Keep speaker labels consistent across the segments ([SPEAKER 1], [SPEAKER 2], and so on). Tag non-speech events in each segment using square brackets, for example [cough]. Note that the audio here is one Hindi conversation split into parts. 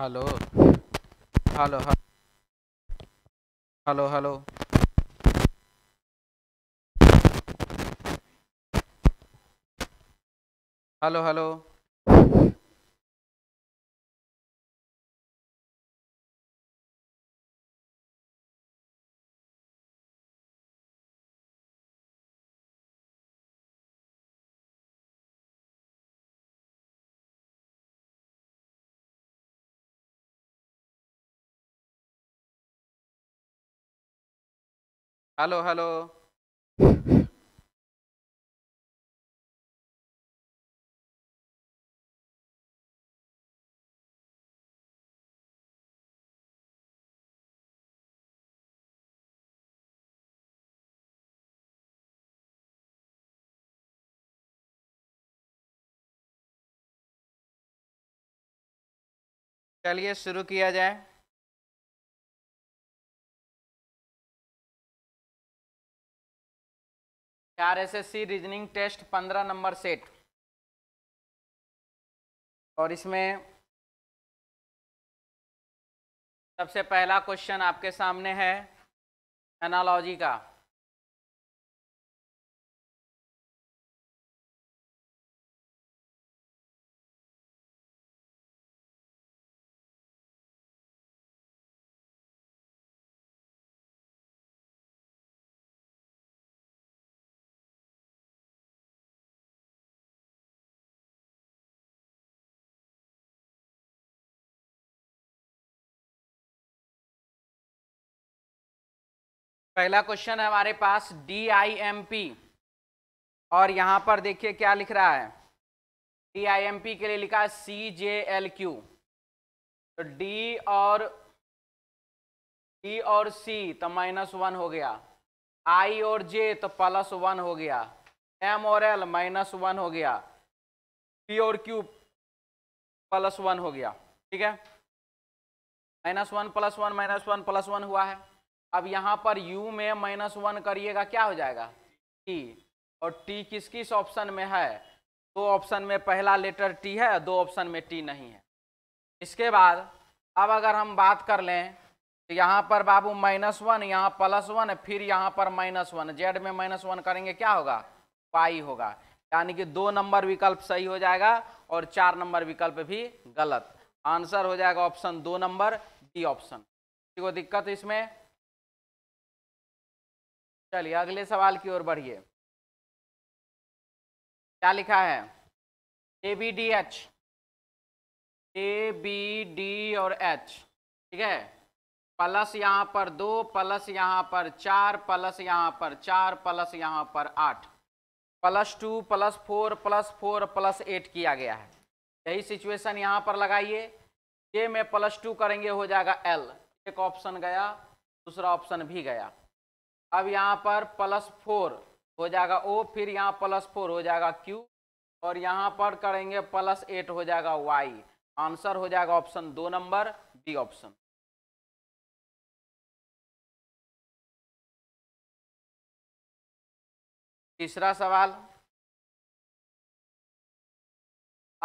[SPEAKER 1] Hello hello hello hello hello hello
[SPEAKER 2] hello hello चलिए शुरू किया जाए R S S C reasoning test पंद्रह नंबर सेट और इसमें सबसे पहला क्वेश्चन आपके सामने है एनालॉजी का
[SPEAKER 1] पहला क्वेश्चन है हमारे पास डी आई एम पी और यहाँ पर देखिए क्या लिख रहा है डी आई एम पी के लिए लिखा है सी जे एल क्यू तो डी और डी e और सी तो माइनस वन हो गया आई और जे तो प्लस वन हो गया एम और एल माइनस वन हो गया पी और क्यू प्लस वन हो गया ठीक है minus one plus one minus one plus one हुआ है अब यहाँ पर u में माइनस वन करिएगा क्या हो जाएगा t और t किस किस ऑप्शन में है दो ऑप्शन में पहला लेटर t है दो ऑप्शन में t नहीं है इसके बाद अब अगर हम बात कर लें तो यहाँ पर बाबू माइनस वन यहाँ प्लस वन फिर यहाँ पर माइनस वन जेड में माइनस वन करेंगे क्या होगा पाई होगा यानी कि दो नंबर विकल्प सही हो जाएगा और चार नंबर विकल्प भी गलत आंसर हो जाएगा ऑप्शन दो नंबर डी ऑप्शन कोई दिक्कत इसमें
[SPEAKER 2] चलिए अगले सवाल की ओर बढ़िए क्या
[SPEAKER 1] लिखा है A B D H A B D और एच ठीक है प्लस यहाँ पर दो प्लस यहाँ पर चार प्लस यहाँ पर चार प्लस यहाँ पर आठ plus two plus four plus four plus eight किया गया है यही सिचुएशन यहाँ पर लगाइए ये में प्लस टू करेंगे हो जाएगा एल एक ऑप्शन गया दूसरा ऑप्शन भी गया अब यहाँ पर प्लस फोर हो जाएगा ओ फिर यहाँ प्लस फोर हो जाएगा क्यू और यहाँ पर करेंगे प्लस एट हो जाएगा वाई आंसर हो जाएगा ऑप्शन दो नंबर बी ऑप्शन
[SPEAKER 2] तीसरा सवाल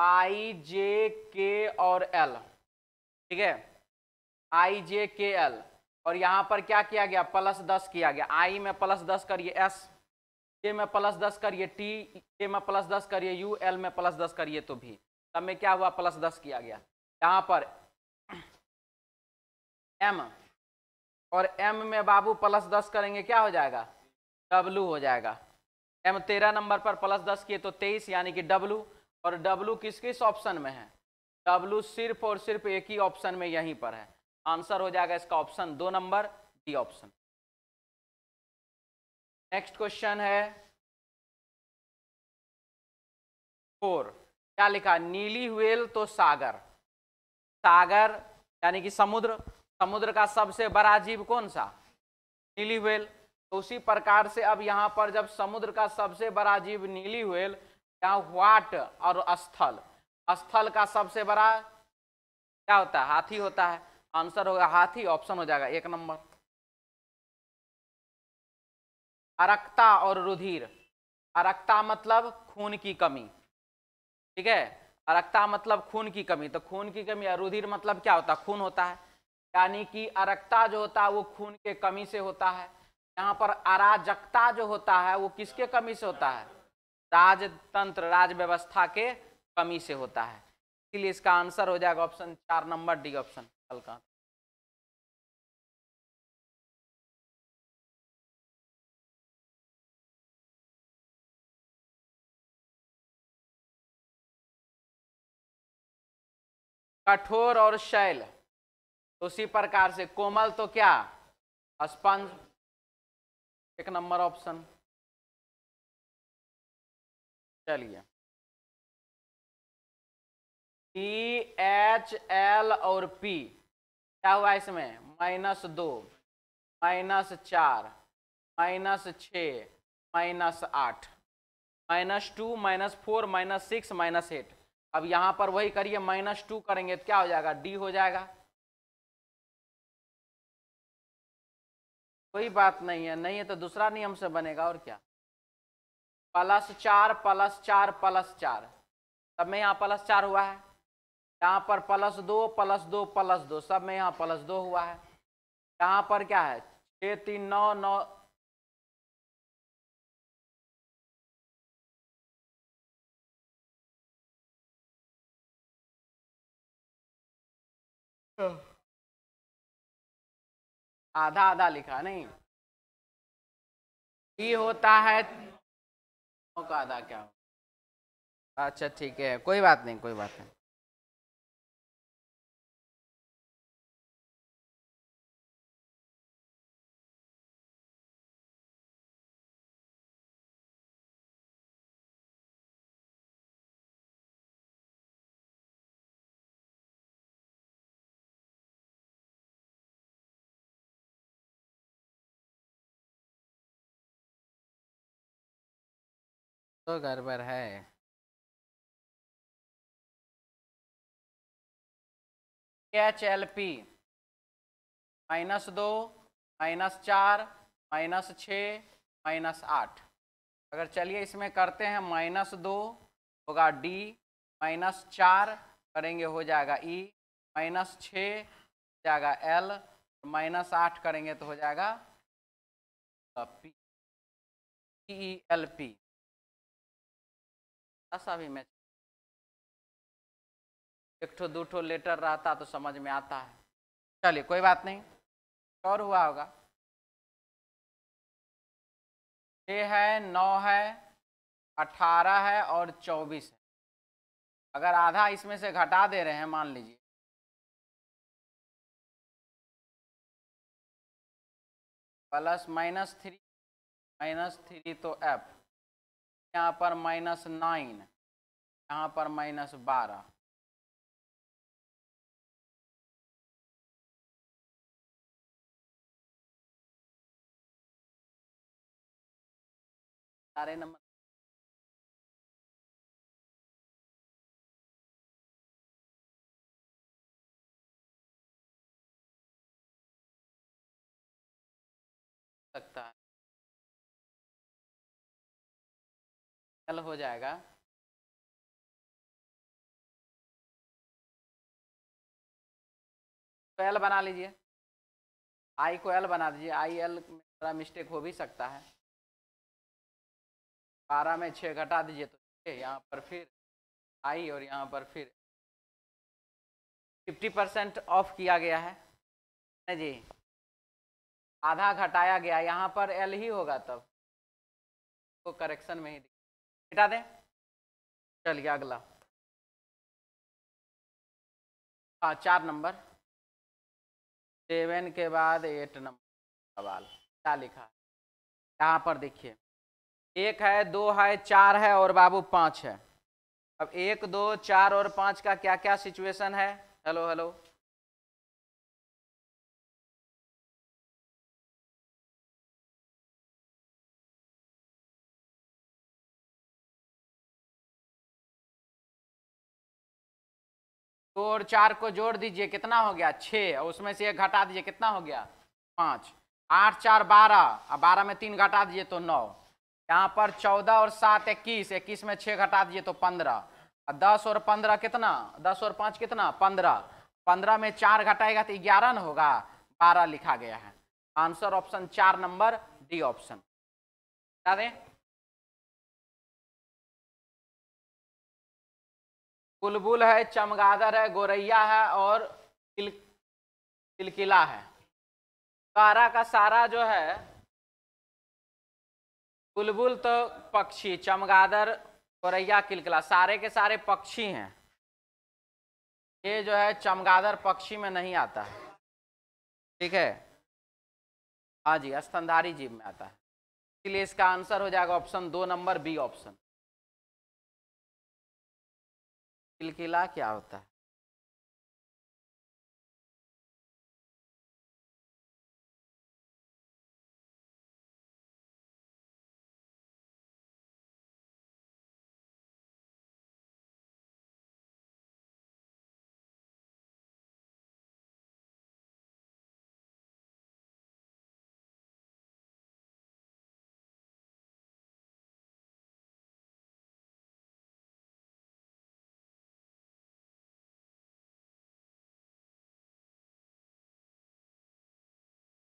[SPEAKER 1] आई जे के और एल ठीक है आई जे के एल और यहाँ पर क्या किया गया प्लस दस किया गया आई में प्लस दस करिए एस ए में प्लस दस करिए टी ए में प्लस दस करिए यू एल में प्लस दस करिए तो भी तब में क्या हुआ प्लस दस किया गया यहाँ पर एम और एम में बाबू प्लस दस करेंगे क्या हो जाएगा डब्लू हो जाएगा एम तेरह नंबर पर प्लस दस किए तो तेईस यानी कि डब्लू और डब्लू किस किस ऑप्शन में है डब्लू सिर्फ और सिर्फ एक ही ऑप्शन में यहीं पर है आंसर हो जाएगा इसका ऑप्शन दो number D option
[SPEAKER 2] next question है
[SPEAKER 1] फोर क्या लिखा नीली हुएल तो सागर सागर यानी कि समुद्र समुद्र का सबसे बड़ा जीव कौन सा नीली हुएल तो उसी प्रकार से अब यहां पर जब समुद्र का सबसे बड़ा जीव नीली हुएल यहाँ व्हाट और स्थल स्थल का सबसे बड़ा क्या होता है हाथी होता है आंसर होगा हाथी ऑप्शन हो जाएगा एक नंबर अरक्ता और रुधिर अरक्ता मतलब खून की कमी ठीक है अरक्ता मतलब खून की कमी तो खून की कमी और रुधिर मतलब क्या होता है खून होता है यानी कि अरक्ता जो होता है वो खून के कमी से होता है यहाँ पर अराजकता जो होता है वो किसके कमी से होता है राजतंत्र राज व्यवस्था के कमी से होता है इसलिए इसका आंसर हो जाएगा ऑप्शन चार नंबर डी ऑप्शन algonquin
[SPEAKER 2] कठोर और शैल उसी प्रकार से कोमल तो क्या स्पंज एक नंबर ऑप्शन चलिए टी एच एल और
[SPEAKER 1] पी क्या हुआ इसमें माइनस दो माइनस चार माइनस छ माइनस आठ minus two minus four minus six minus eight अब यहाँ पर वही करिए माइनस टू करेंगे तो क्या हो जाएगा डी हो जाएगा कोई बात नहीं है नहीं है तो दूसरा नियम से बनेगा और क्या प्लस चार प्लस चार प्लस चार तब में यहाँ प्लस चार हुआ है यहाँ पर प्लस दो प्लस दो प्लस दो सब में यहाँ प्लस दो हुआ है यहाँ पर क्या है छः तीन नौ नौ
[SPEAKER 2] आधा आधा लिखा नहीं ये होता है आधा क्या अच्छा ठीक है कोई बात नहीं कोई बात नहीं तो गड़बड़ है
[SPEAKER 1] एच एल पी माइनस दो माइनस चार माइनस छ माइनस आठ अगर चलिए इसमें करते हैं माइनस दो होगा डी माइनस चार करेंगे हो जाएगा ई माइनस छ जाएगा एल माइनस आठ करेंगे तो हो जाएगा
[SPEAKER 2] पी ई एल पी
[SPEAKER 1] ऐसा भी मैच एक ठो दो ठो लेटर रहता तो समझ में आता है
[SPEAKER 2] चलिए कोई बात नहीं और हुआ होगा
[SPEAKER 1] छः है नौ है अठारह है और चौबीस है अगर आधा इसमें से घटा दे रहे हैं मान लीजिए
[SPEAKER 2] plus minus three minus three तो एफ यहाँ पर माइनस नाइन यहाँ पर माइनस बारह सारे नंबर सकता है हल हो जाएगा
[SPEAKER 1] तो एल बना लीजिए आई को एल बना दीजिए आई एल में थोड़ा मिस्टेक हो भी सकता है बारह में छः घटा दीजिए तो छः यहाँ पर फिर आई और यहाँ पर फिर फिफ्टी परसेंट ऑफ किया गया है ना जी आधा घटाया गया यहाँ पर एल ही होगा तब को तो करेक्शन में ही मिटा दें
[SPEAKER 2] चलिए अगला हाँ चार नंबर
[SPEAKER 1] सेवन के बाद एट नंबर सवाल क्या लिखा है यहाँ पर देखिए एक है दो है चार है और बाबू पाँच है अब एक दो चार और पाँच का क्या क्या सिचुएशन है हेलो हेलो दो और चार को जोड़ दीजिए कितना हो गया छः और उसमें से एक घटा दीजिए कितना हो गया पाँच आठ चार बारह और बारह में तीन घटा दीजिए तो नौ यहाँ पर चौदह और सात इक्कीस इक्कीस में छः घटा दीजिए तो पंद्रह और दस और पंद्रह कितना दस और पाँच कितना पंद्रह पंद्रह में चार घटाएगा तो ग्यारह ना होगा बारह लिखा गया है आंसर ऑप्शन चार नंबर डी ऑप्शन बता दें बुलबुल है चमगादड़ है गोरैया है और किल किलकिला है सारा का सारा जो है बुलबुल तो पक्षी चमगादड़ गोरैया किलकिला सारे के सारे पक्षी हैं ये जो है चमगादड़ पक्षी में नहीं आता है ठीक है हाँ जी स्तनधारी जीव में आता है इसलिए इसका आंसर हो जाएगा ऑप्शन दो नंबर बी ऑप्शन
[SPEAKER 2] किला क्या होता है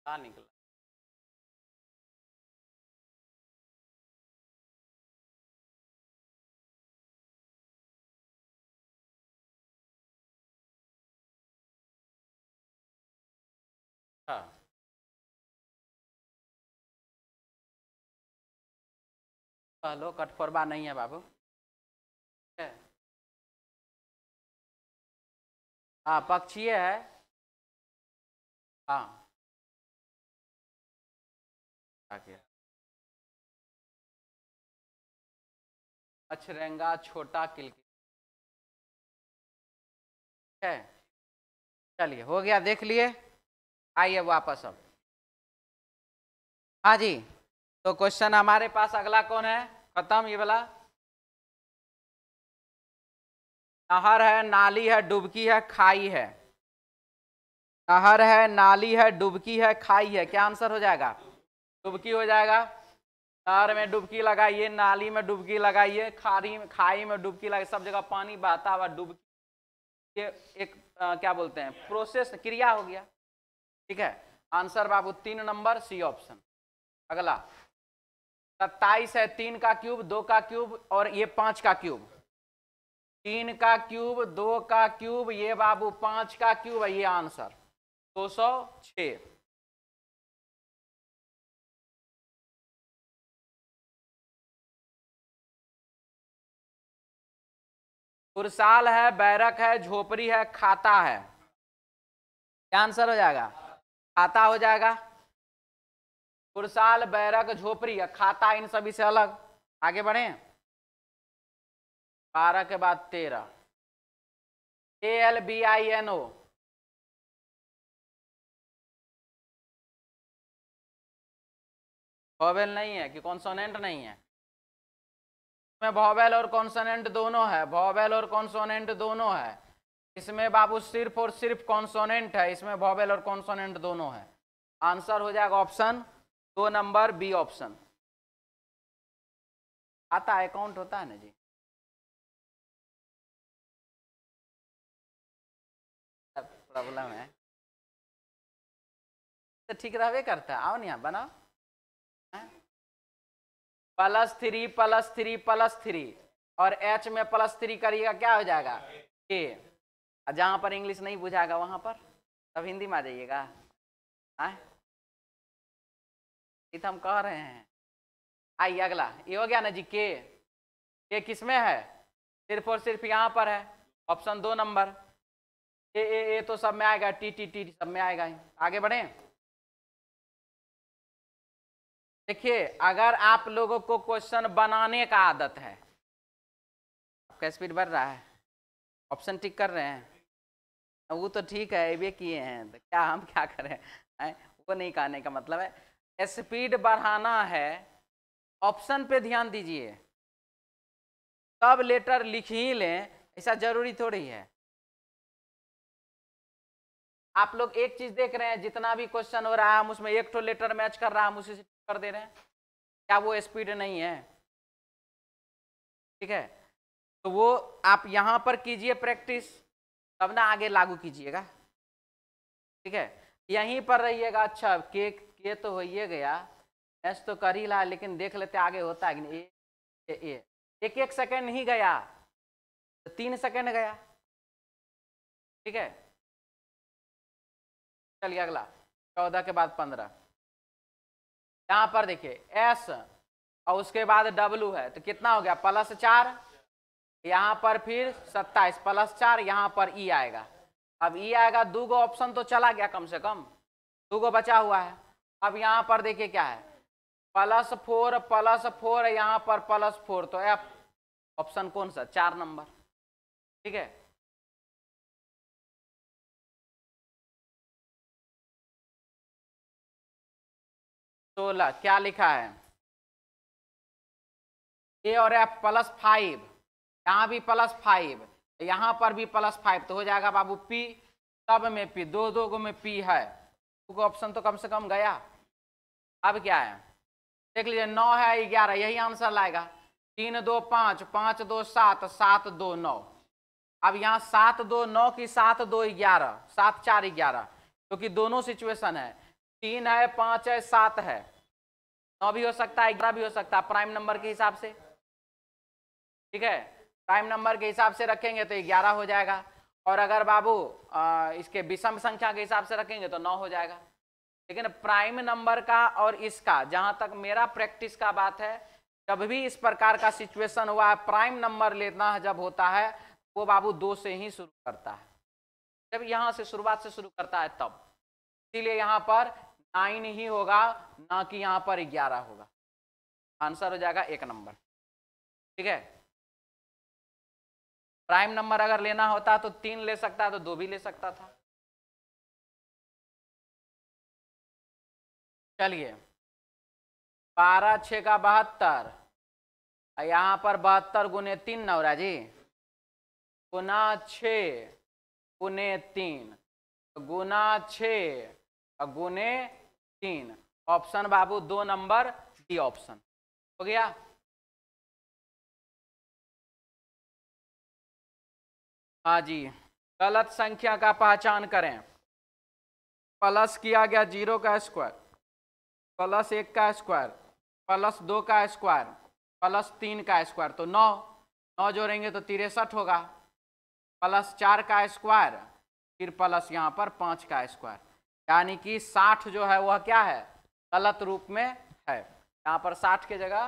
[SPEAKER 2] क्या निकला हाँ हेलो कठफोरबा नहीं है बाबू हाँ पक्षीय है हाँ, हाँ। आ गया अच्छा, अछरंगा छोटा किल है चलिए
[SPEAKER 1] हो गया देख लिए आइए वापस अब हाँ जी तो क्वेश्चन हमारे पास अगला कौन है खत्म ये वाला नहर है नाली है डुबकी है खाई है नहर है नाली है डुबकी है खाई है क्या आंसर हो जाएगा डुबकी हो जाएगा नहर में डुबकी लगाइए नाली में डुबकी लगाइए खारी में खाई में डुबकी लगाइए सब जगह पानी बहता हुआ डुबकी ये एक आ, क्या बोलते हैं प्रोसेस क्रिया हो गया ठीक है आंसर बाबू तीन नंबर सी ऑप्शन अगला सत्ताईस है तीन का क्यूब दो का क्यूब और ये पांच का क्यूब तीन का क्यूब दो का क्यूब ये बाबू पांच का क्यूब है ये आंसर दो सौ छः कुरसाल है बैरक है झोपड़ी है खाता है क्या आंसर हो जाएगा खाता हो जाएगा कुरसाल बैरक झोपड़ी खाता इन सभी से अलग आगे बढ़े बारह के बाद तेरह A L B I N O नहीं है कि कॉन्सोनेंट नहीं है इसमें भॉवेल और कॉन्सोनेंट दोनों है भॉवेल और कॉन्सोनेंट दोनों है इसमें बाबू सिर्फ और सिर्फ कॉन्सोनेंट है इसमें भॉवेल और कॉन्सोनेंट दोनों है आंसर हो जाएगा ऑप्शन दो नंबर बी ऑप्शन आता है अकाउंट होता है ना जी
[SPEAKER 2] प्रॉब्लम है तो ठीक रहे करता है आओ नहीं बनाओ हाँ?
[SPEAKER 1] Plus three plus three plus three और एच में प्लस थ्री करिएगा क्या हो जाएगा के जहाँ पर इंग्लिश नहीं बुझाएगा वहाँ पर तब हिंदी में आ जाइएगा ये तो हम कह रहे हैं आइए अगला ये हो गया ना जी के ये किस में है सिर्फ और सिर्फ यहाँ पर है ऑप्शन दो नंबर ए ए ए तो सब में आएगा टी टी टी सब में आएगा आगे बढ़ें देखिए अगर आप लोगों को क्वेश्चन बनाने का आदत है आपका स्पीड बढ़ रहा है ऑप्शन टिक कर रहे हैं वो तो ठीक है ये किए हैं तो क्या हम क्या करें है? वो नहीं कहने का मतलब है स्पीड बढ़ाना है ऑप्शन पे ध्यान दीजिए तब लेटर लिख ही लें ऐसा जरूरी थोड़ी है आप लोग एक चीज देख रहे हैं जितना भी क्वेश्चन हो रहा है हम उसमें एक टो लेटर मैच कर रहा है हम उसी से कर दे रहे हैं क्या वो स्पीड नहीं है ठीक है तो वो आप यहाँ पर कीजिए प्रैक्टिस तब ना आगे लागू कीजिएगा ठीक है यहीं पर रहिएगा अच्छा के के तो हो ये गया एस तो कर ही रहा लेकिन देख लेते आगे होता है कि नहीं ए, ए, ए, एक एक सेकेंड ही गया तो तीन सेकेंड गया ठीक है चलिए अगला चौदह के बाद पंद्रह यहाँ पर देखिए एस और उसके बाद डब्लू है तो कितना हो गया प्लस चार यहाँ पर फिर सत्ताईस प्लस चार यहाँ पर ई e आएगा अब ई e आएगा दो गो ऑप्शन तो चला गया कम से कम दो गो बचा हुआ है अब यहाँ पर देखिए क्या है प्लस फोर प्लस फोर यहाँ पर प्लस फोर तो एफ ऑप्शन कौन सा चार नंबर ठीक है
[SPEAKER 2] सोलह क्या लिखा
[SPEAKER 1] है ए और एफ प्लस फाइव यहाँ भी प्लस फाइव यहाँ पर भी प्लस फाइव तो हो जाएगा बाबू पी सब में पी दो दो गो में पी है ऑप्शन तो कम से कम गया अब क्या है देख लीजिए नौ है ग्यारह यही आंसर लाएगा तीन दो पाँच पाँच दो सात सात दो नौ अब यहाँ सात दो नौ की सात दो ग्यारह सात चार ग्यारह क्योंकि दोनों सिचुएशन है तीन है पांच है सात है नौ भी हो सकता है ग्यारह भी हो सकता है प्राइम नंबर के हिसाब से ठीक है प्राइम नंबर के हिसाब से रखेंगे तो ग्यारह हो जाएगा और अगर बाबू इसके विषम संख्या के हिसाब से रखेंगे तो नौ हो जाएगा लेकिन प्राइम नंबर का और इसका जहां तक मेरा प्रैक्टिस का बात है जब भी इस प्रकार का सिचुएशन हुआ है प्राइम नंबर लेना जब होता है वो बाबू दो से ही शुरू करता है जब यहाँ से शुरुआत से शुरू करता है तब इसीलिए यहाँ पर नाइन ही होगा ना कि यहाँ पर ग्यारह होगा आंसर हो जाएगा एक नंबर ठीक है प्राइम नंबर अगर लेना होता तो तीन ले सकता तो दो भी ले सकता था चलिए बारह छ का बहत्तर यहाँ पर बहत्तर गुने तीन नवरा जी गुना छुने तीन गुना छुने तीन ऑप्शन बाबू दो नंबर
[SPEAKER 2] डी ऑप्शन हो गया
[SPEAKER 1] हाँ जी गलत संख्या का पहचान करें प्लस किया गया जीरो का स्क्वायर प्लस एक का स्क्वायर प्लस दो का स्क्वायर प्लस तीन का स्क्वायर तो नौ नौ जोड़ेंगे तो तिरसठ होगा प्लस चार का स्क्वायर फिर प्लस यहाँ पर पाँच का स्क्वायर यानी कि 60 जो है वह क्या है गलत रूप में है यहाँ पर 60 के जगह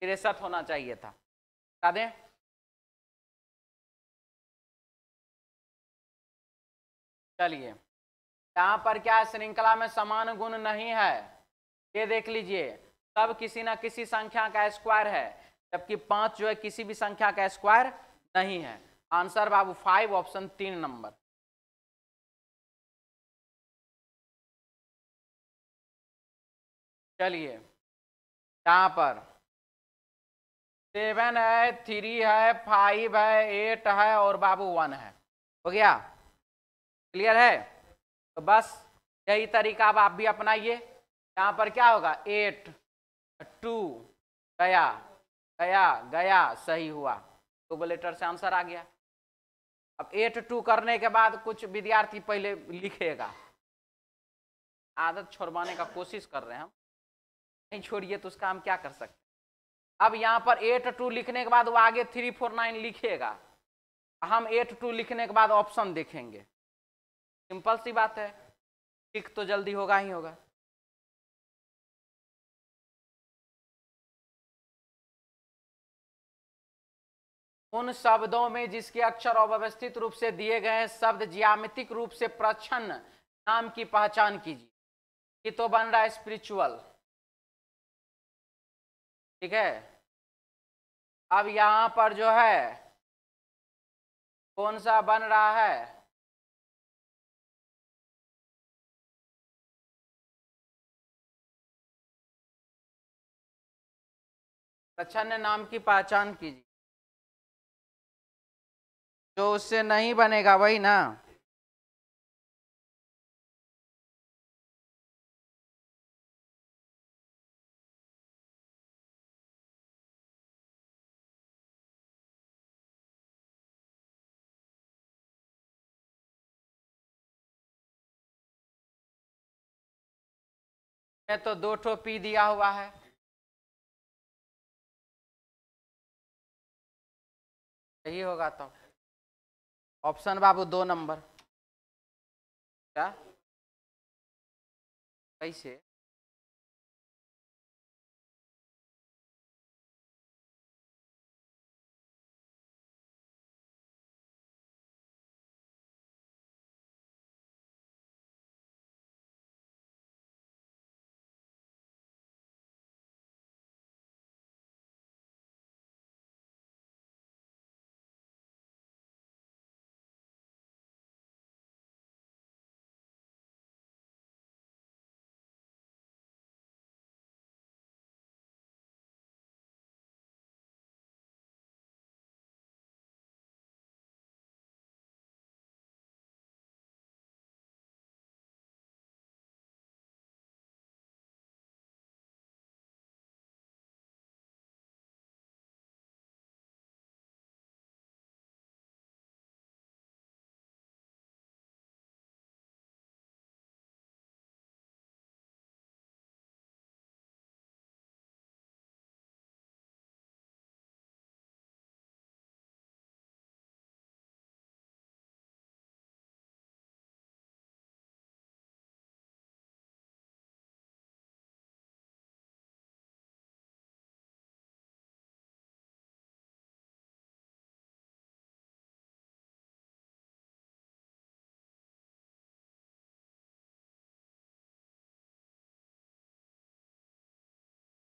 [SPEAKER 1] तिरसठ होना चाहिए
[SPEAKER 2] था बता दें
[SPEAKER 1] चलिए यहाँ पर क्या है श्रृंखला में समान गुण नहीं है ये देख लीजिए सब किसी ना किसी संख्या का स्क्वायर है जबकि पांच जो है किसी भी संख्या का स्क्वायर नहीं है आंसर बाबू फाइव ऑप्शन तीन नंबर चलिए यहाँ पर सेवन है थ्री है फाइव है एट है और बाबू वन है हो गया क्लियर है तो बस यही तरीका अब आप भी अपनाइए यहाँ पर क्या होगा एट टू गया गया गया सही हुआ तो लेटर से आंसर आ गया अब एट टू करने के बाद कुछ विद्यार्थी पहले लिखेगा आदत छोड़वाने का कोशिश कर रहे हैं हम नहीं छोड़िए तो उसका हम क्या कर सकते अब यहाँ पर एट टू लिखने के बाद वो आगे थ्री फोर नाइन लिखेगा हम एट टू लिखने के बाद ऑप्शन देखेंगे सिंपल सी बात है ठीक तो जल्दी होगा ही होगा उन शब्दों में जिसके अक्षर अव्यवस्थित रूप से दिए गए शब्द ज्यामितिक रूप से प्रच्छन्न नाम की पहचान कीजिए ये तो बन रहा है स्पिरिचुअल ठीक है
[SPEAKER 2] अब यहाँ पर जो है कौन सा बन रहा है
[SPEAKER 1] प्रचन्न नाम की
[SPEAKER 2] पहचान कीजिए जो उससे नहीं बनेगा वही ना है तो दो ठो पी दिया हुआ है यही होगा तो ऑप्शन बाबू दो नंबर क्या कैसे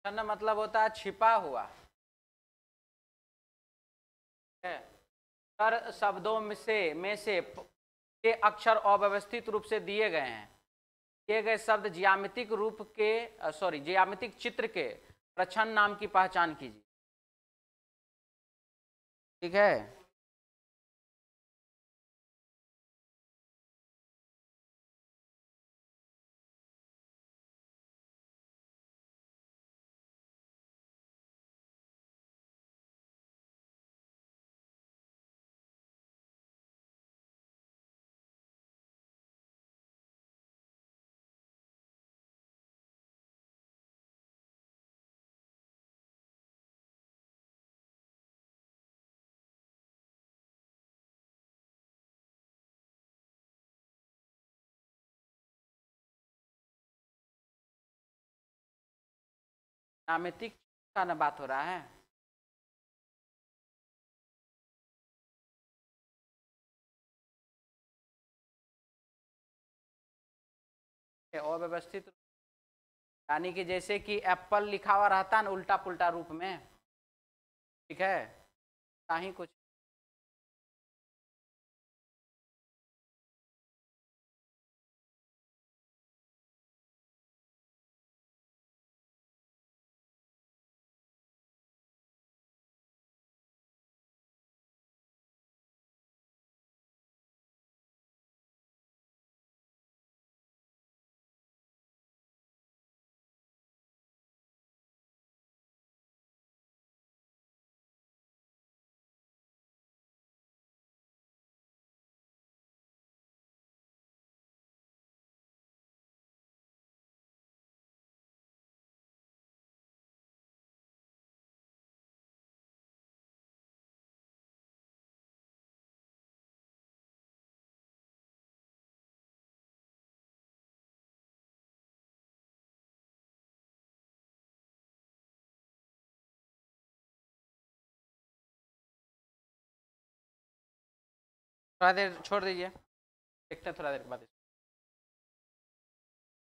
[SPEAKER 2] छन्न मतलब होता है छिपा हुआ
[SPEAKER 1] सर शब्दों में से में से के अक्षर अव्यवस्थित रूप से दिए गए हैं दिए गए शब्द ज्यामितिक रूप के सॉरी ज्यामितिक चित्र के प्रछन्न नाम की पहचान कीजिए
[SPEAKER 2] ठीक है नामितिक का ना बात हो रहा है अव्यवस्थित यानी कि जैसे कि एप्पल लिखा हुआ रहता है ना उल्टा पुल्टा रूप में ठीक है ही कुछ थोड़ा देर छोड़ दीजिए देखते हैं थोड़ा देर के बाद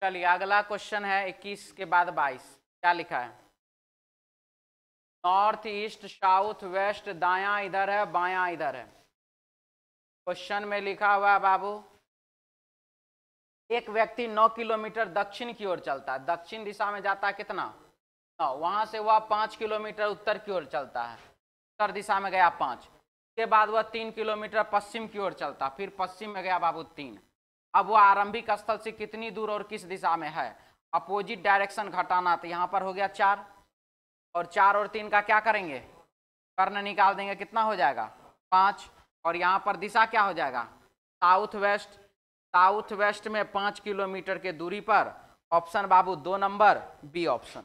[SPEAKER 2] चलिए अगला क्वेश्चन है
[SPEAKER 1] 21 के बाद 22 क्या लिखा है नॉर्थ ईस्ट साउथ वेस्ट दाया इधर है बाया इधर है क्वेश्चन में लिखा हुआ है बाबू एक व्यक्ति 9 किलोमीटर दक्षिण की ओर चलता है दक्षिण दिशा में जाता है कितना नौ वहां से वह 5 किलोमीटर उत्तर की ओर चलता है उत्तर दिशा में गया पांच उसके बाद वह तीन किलोमीटर पश्चिम की ओर चलता फिर पश्चिम में गया बाबू तीन अब वह आरंभिक स्थल से कितनी दूर और किस दिशा में है अपोजिट डायरेक्शन घटाना तो यहाँ पर हो गया चार और चार और तीन का क्या करेंगे कर्ण निकाल देंगे कितना हो जाएगा पाँच और यहाँ पर दिशा क्या हो जाएगा साउथ वेस्ट साउथ वेस्ट में पाँच किलोमीटर के दूरी पर ऑप्शन बाबू दो नंबर बी ऑप्शन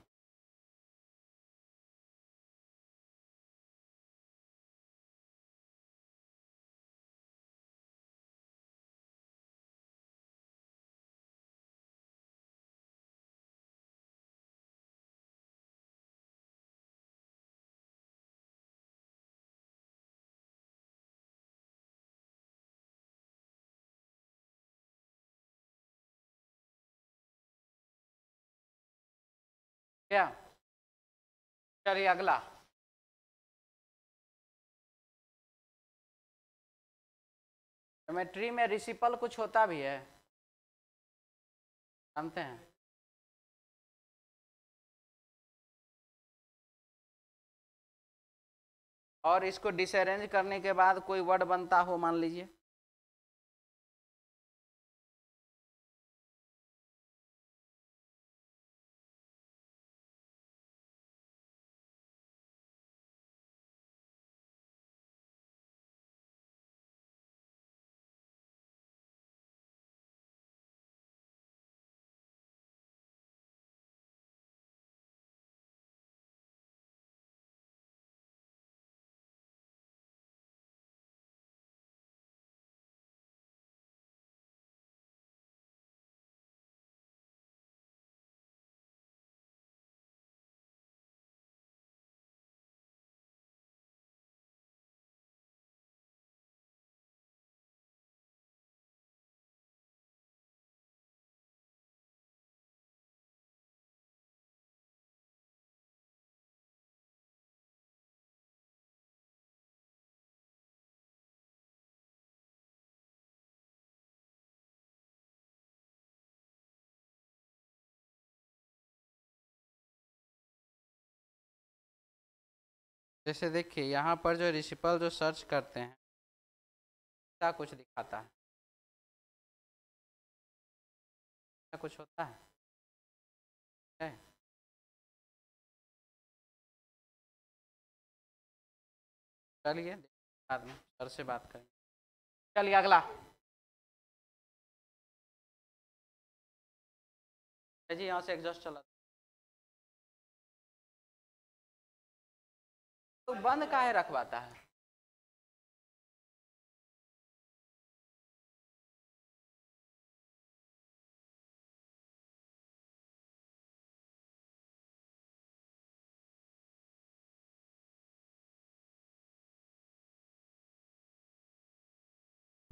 [SPEAKER 2] क्या चलिए अगला ज्योमेट्री में रिसिपल कुछ होता भी है जानते हैं और इसको डिसरेंज करने के बाद कोई वर्ड बनता हो मान लीजिए जैसे देखिए यहाँ पर जो रिसिपल जो सर्च करते हैं क्या कुछ दिखाता है क्या कुछ होता है, है? चलिए बाद में सर से बात करें चलिए अगला जी यहाँ से एग्जॉस्ट चला तो बंद काहे रखवाता है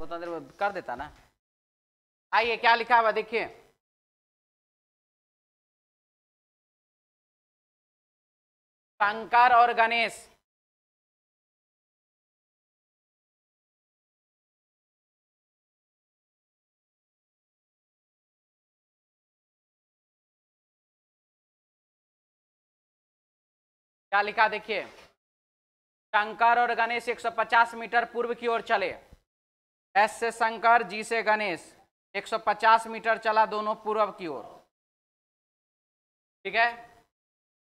[SPEAKER 2] वो स्वतंत्र तो कर देता ना आइए क्या लिखा हुआ देखिए शंकर और गणेश क्या लिखा देखिए
[SPEAKER 1] शंकर और गणेश 150 मीटर पूर्व की ओर चले एस से शंकर जी से गणेश 150 मीटर चला दोनों पूर्व की ओर ठीक है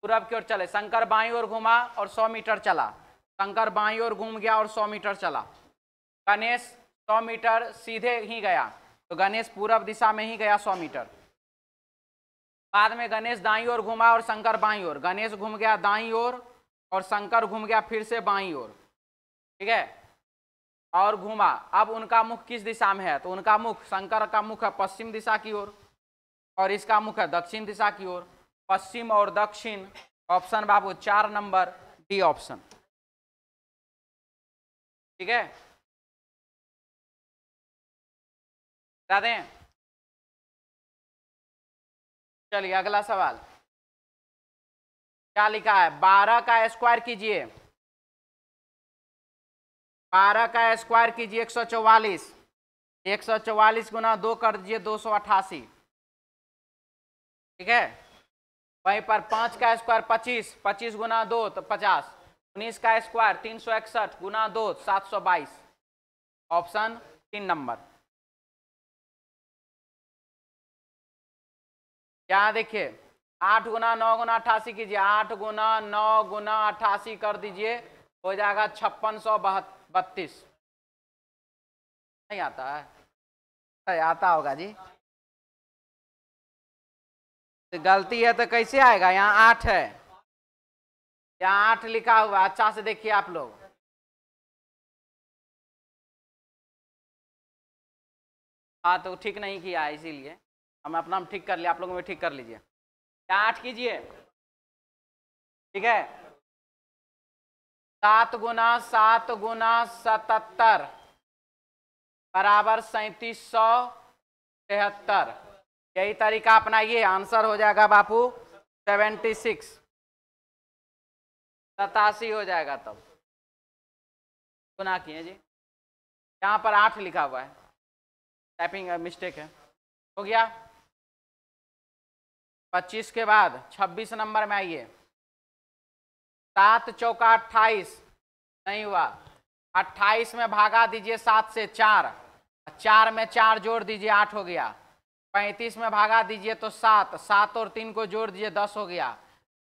[SPEAKER 1] पूर्व की ओर चले शंकर बाई ओर घुमा और 100 मीटर चला शंकर बाई ओर घूम गया और 100 मीटर चला गणेश 100 मीटर सीधे ही गया तो गणेश पूर्व दिशा में ही गया 100 मीटर बाद में गणेश दाई और घुमा और शंकर बाई और गणेश घूम गया दाई और और शंकर घूम गया फिर से बाई और ठीक है और घुमा अब उनका मुख किस दिशा में है तो उनका मुख शंकर का मुख है पश्चिम दिशा की ओर और, और इसका मुख है दक्षिण दिशा की ओर पश्चिम और दक्षिण ऑप्शन बाबू चार नंबर डी ऑप्शन
[SPEAKER 2] ठीक है चलिए अगला सवाल क्या लिखा है बारह का स्क्वायर कीजिए
[SPEAKER 1] बारह का स्क्वायर कीजिए एक सौ चौवालीस एक सौ चौवालीस गुना दो कर दीजिए दो सौ अट्ठासी ठीक है वहीं पर पाँच का स्क्वायर पच्चीस पच्चीस गुना दो तो पचास उन्नीस का स्क्वायर तीन सौ इकसठ गुना दो सात सौ बाईस ऑप्शन तीन नंबर
[SPEAKER 2] यहाँ देखिए
[SPEAKER 1] आठ गुना नौ गुना अट्ठासी कीजिए आठ गुना नौ गुना अट्ठासी कर दीजिए हो जाएगा छप्पन सौ बत्तीस नहीं आता है
[SPEAKER 2] नहीं आता होगा जी तो गलती है तो कैसे आएगा यहाँ आठ है यहाँ आठ लिखा हुआ अच्छा से देखिए आप लोग हाँ तो ठीक नहीं किया इसीलिए हम अपना हम ठीक कर लिया आप लोगों में ठीक कर लीजिए
[SPEAKER 1] आठ कीजिए ठीक है सात गुना सात गुना सतहत्तर बराबर सैतीस सौ तिहत्तर यही तरीका अपनाइए आंसर हो जाएगा बापू सेवेंटी सिक्स सतासी हो जाएगा तब
[SPEAKER 2] गुना किए जी यहाँ पर आठ लिखा हुआ है
[SPEAKER 1] टाइपिंग मिस्टेक uh, है हो गया पच्चीस के बाद छब्बीस नंबर में आइए सात चौका अट्ठाईस नहीं हुआ अट्ठाईस में भागा दीजिए सात से चार चार में चार जोड़ दीजिए आठ हो गया पैंतीस में भागा दीजिए तो सात सात और तीन को जोड़ दीजिए दस हो गया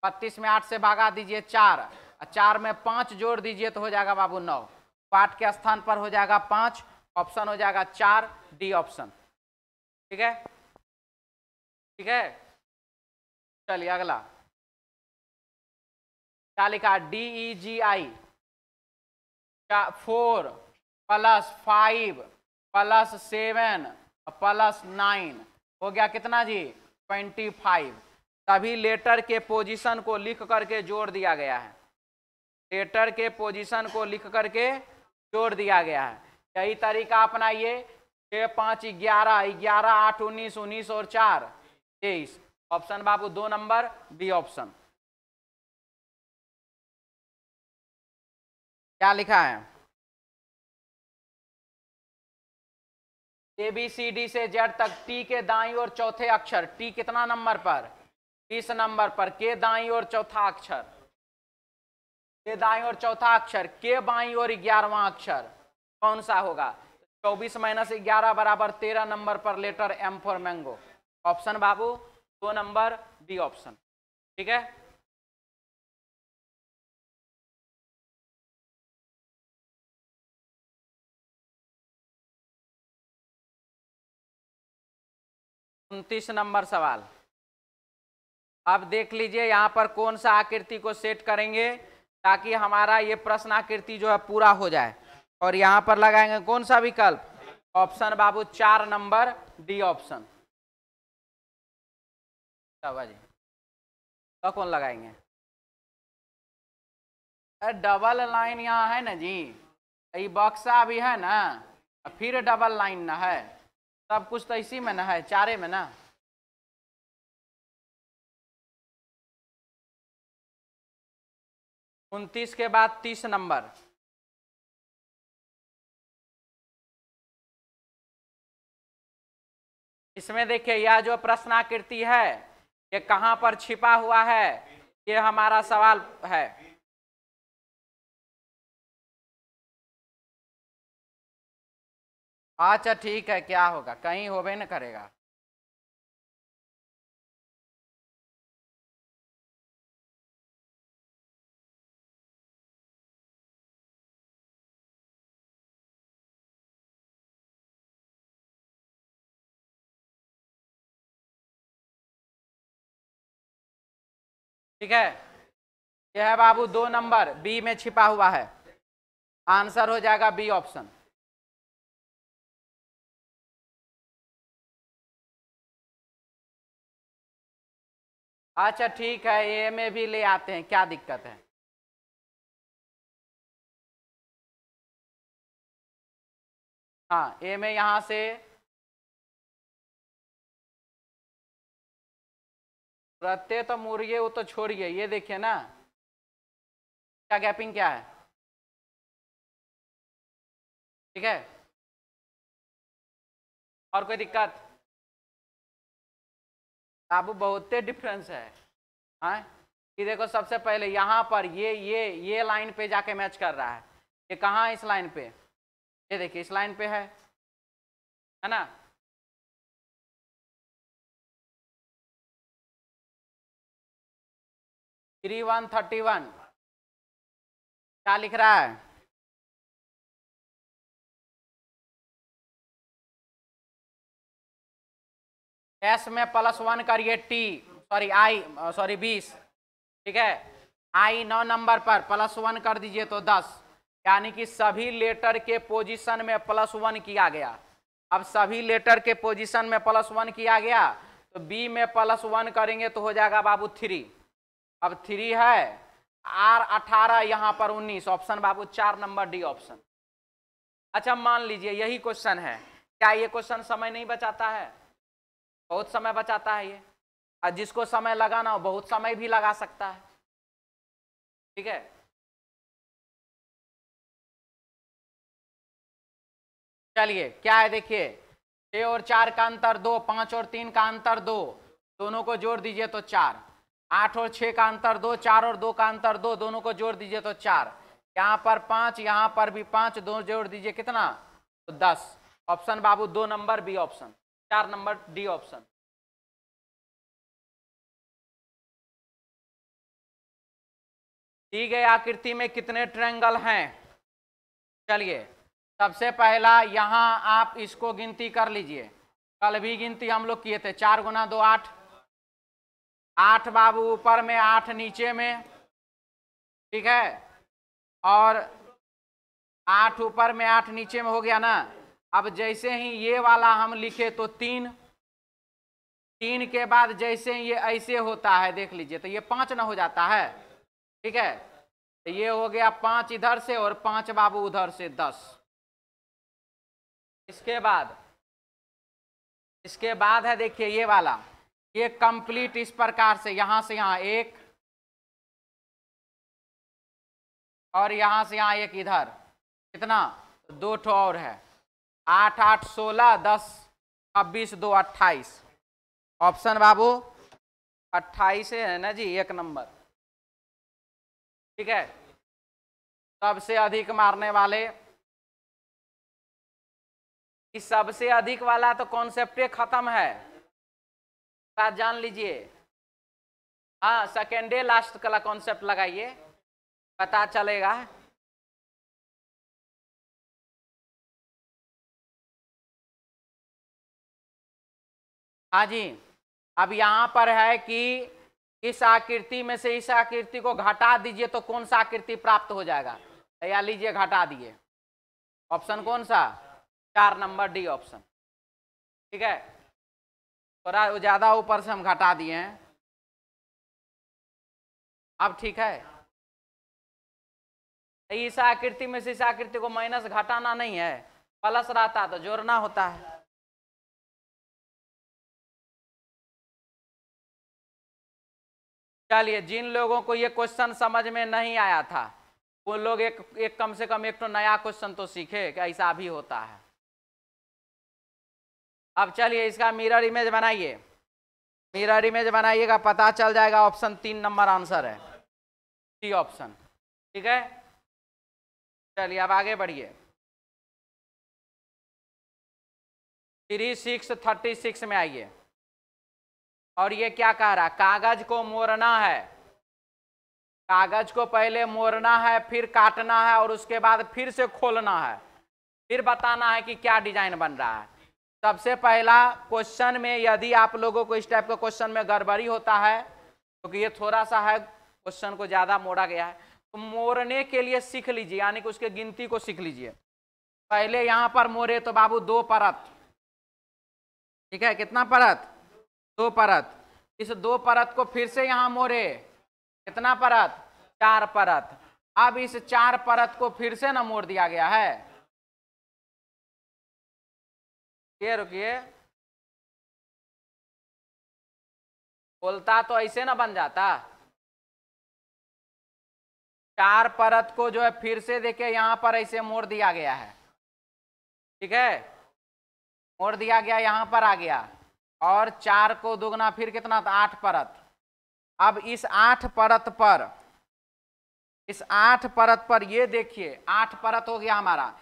[SPEAKER 1] बत्तीस में आठ से भागा दीजिए चार चार में पाँच जोड़ दीजिए तो हो जाएगा बाबू नौ पाठ के स्थान पर हो जाएगा पाँच ऑप्शन हो जाएगा चार डी ऑप्शन
[SPEAKER 2] ठीक है ठीक है
[SPEAKER 1] चलिए अगला क्या लिखा D E G I four plus five plus seven plus nine हो गया कितना जी ट्वेंटी फाइव तभी लेटर के पोजीशन को लिख करके जोड़ दिया गया है लेटर के पोजीशन को लिख करके जोड़ दिया गया है यही तरीका अपनाइए छः पाँच ग्यारह ग्यारह आठ उन्नीस उन्नीस और चार तेईस ऑप्शन बाबू दो नंबर बी ऑप्शन
[SPEAKER 2] क्या लिखा है
[SPEAKER 1] ए बी सी डी से जेड तक टी के दाई और चौथे अक्षर टी कितना नंबर पर तीस नंबर पर के दाई और चौथा अक्षर के दाई और चौथा अक्षर के बाई और ग्यारहवा अक्षर कौन सा होगा चौबीस माइनस ग्यारह बराबर तेरह नंबर पर letter M for mango option बाबू तो नंबर बी ऑप्शन ठीक है उनतीस नंबर सवाल अब देख लीजिए यहाँ पर कौन सा आकृति को सेट करेंगे ताकि हमारा ये प्रश्न आकृति जो है पूरा हो जाए और यहाँ पर लगाएंगे कौन सा विकल्प ऑप्शन बाबू चार नंबर डी ऑप्शन डबा जी तो कौन लगाएंगे अरे डबल लाइन यहाँ है ना जी ये बक्सा भी है ना फिर डबल लाइन ना है सब कुछ तो इसी में ना है चारे में ना
[SPEAKER 2] उनतीस के बाद तीस नंबर
[SPEAKER 1] इसमें देखिए यह जो प्रश्नाकृति है ये कहां पर छिपा हुआ है ये हमारा सवाल है
[SPEAKER 2] अच्छा ठीक है क्या होगा कहीं होबे ना करेगा ठीक है यह है बाबू दो नंबर बी में छिपा हुआ है आंसर हो जाएगा बी ऑप्शन अच्छा ठीक है ए में भी ले आते हैं क्या दिक्कत है हाँ ए में यहाँ से प्रत्यय तो मुर्गे वो तो छोड़िए ये देखिए ना क्या गैपिंग क्या है ठीक है
[SPEAKER 1] और कोई दिक्कत अब बहुत डिफरेंस है हाँ कि देखो सबसे पहले यहाँ पर ये ये ये लाइन पे जाके मैच कर रहा है ये कहाँ इस लाइन पे ये देखिए इस लाइन पे है है ना
[SPEAKER 2] थ्री वन थर्टी वन क्या लिख रहा है
[SPEAKER 1] एस में प्लस वन करिए टी सॉरी आई सॉरी बीस ठीक है आई नौ नंबर पर प्लस वन कर दीजिए तो दस यानी कि सभी लेटर के पोजीशन में प्लस वन किया गया अब सभी लेटर के पोजीशन में प्लस वन किया गया तो बी में प्लस वन करेंगे तो हो जाएगा बाबू थ्री अब थ्री है आर अठारह यहां पर उन्नीस ऑप्शन बाबू चार नंबर डी ऑप्शन अच्छा मान लीजिए यही क्वेश्चन है क्या ये क्वेश्चन समय नहीं बचाता है बहुत समय बचाता है ये और जिसको समय लगाना हो बहुत समय भी लगा सकता है ठीक है चलिए क्या है देखिए छः और चार का अंतर दो पाँच और तीन का अंतर दो दोनों को जोड़ दीजिए तो चार आठ और छः का अंतर दो चार और दो का अंतर दो दोनों को जोड़ दीजिए तो चार यहाँ पर पाँच यहाँ पर भी पाँच दो जोड़ दीजिए कितना तो दस ऑप्शन बाबू दो नंबर बी ऑप्शन चार नंबर डी ऑप्शन दी गई आकृति में कितने ट्रेंगल हैं चलिए सबसे पहला यहाँ आप इसको गिनती कर लीजिए कल भी गिनती हम लोग किए थे चार गुना दो आठ आठ बाबू ऊपर में आठ नीचे में ठीक है और आठ ऊपर में आठ नीचे में हो गया ना अब जैसे ही ये वाला हम लिखे तो तीन तीन के बाद जैसे ही ये ऐसे होता है देख लीजिए तो ये पाँच ना हो जाता है ठीक है तो ये हो गया पाँच इधर से और पाँच बाबू उधर से दस इसके बाद इसके बाद है देखिए ये वाला ये कंप्लीट इस प्रकार से यहां से यहां एक और यहां से यहां एक इधर कितना दो ठो और है आठ आठ सोलह दस छब्बीस दो अट्ठाईस ऑप्शन बाबू अट्ठाईस है ना जी एक नंबर ठीक है सबसे
[SPEAKER 2] अधिक मारने वाले इस सबसे अधिक वाला
[SPEAKER 1] तो कॉन्सेप्ट खत्म है बात जान लीजिए हाँ सेकेंडे लास्ट कला कॉन्सेप्ट लगाइए पता चलेगा हाँ जी अब यहाँ पर है कि इस आकृति में से इस आकृति को घटा दीजिए तो कौन सा आकृति प्राप्त हो जाएगा या लीजिए घटा दिए ऑप्शन कौन सा चार नंबर डी ऑप्शन ठीक है थोड़ा ज़्यादा ऊपर से हम घटा दिए हैं अब ठीक है इस आकृति में से इस आकृति को माइनस घटाना नहीं है प्लस रहता तो जोड़ना होता है चलिए जिन लोगों को ये क्वेश्चन समझ में नहीं आया था वो लोग एक एक कम से कम एक तो नया क्वेश्चन तो सीखे कि ऐसा भी होता है अब चलिए इसका मिरर इमेज बनाइए मिरर इमेज बनाइएगा पता चल जाएगा ऑप्शन तीन नंबर आंसर है सी ऑप्शन ठीक है
[SPEAKER 2] चलिए अब आगे बढ़िए थ्री
[SPEAKER 1] सिक्स थर्टी सिक्स में आइए और ये क्या कह रहा है कागज को मोड़ना है कागज को पहले मोड़ना है फिर काटना है और उसके बाद फिर से खोलना है फिर बताना है कि क्या डिजाइन बन रहा है सबसे पहला क्वेश्चन में यदि आप लोगों को इस टाइप का क्वेश्चन में गड़बड़ी होता है क्योंकि तो ये थोड़ा सा है क्वेश्चन को ज़्यादा मोड़ा गया है तो मोड़ने के लिए सीख लीजिए यानी कि उसके गिनती को सीख लीजिए पहले यहाँ पर मोरे तो बाबू दो परत ठीक है कितना परत दो परत इस दो परत को फिर से यहाँ मोरे कितना परत चार परत अब इस चार परत को फिर से ना मोड़ दिया गया है ये रुकिए
[SPEAKER 2] बोलता तो ऐसे ना बन जाता चार परत को जो है फिर से देखिए
[SPEAKER 1] यहाँ पर ऐसे मोड़ दिया गया है ठीक है मोड़ दिया गया यहाँ पर आ गया और चार को दोगुना फिर कितना था आठ परत अब इस आठ परत पर इस आठ परत पर ये देखिए आठ परत हो गया हमारा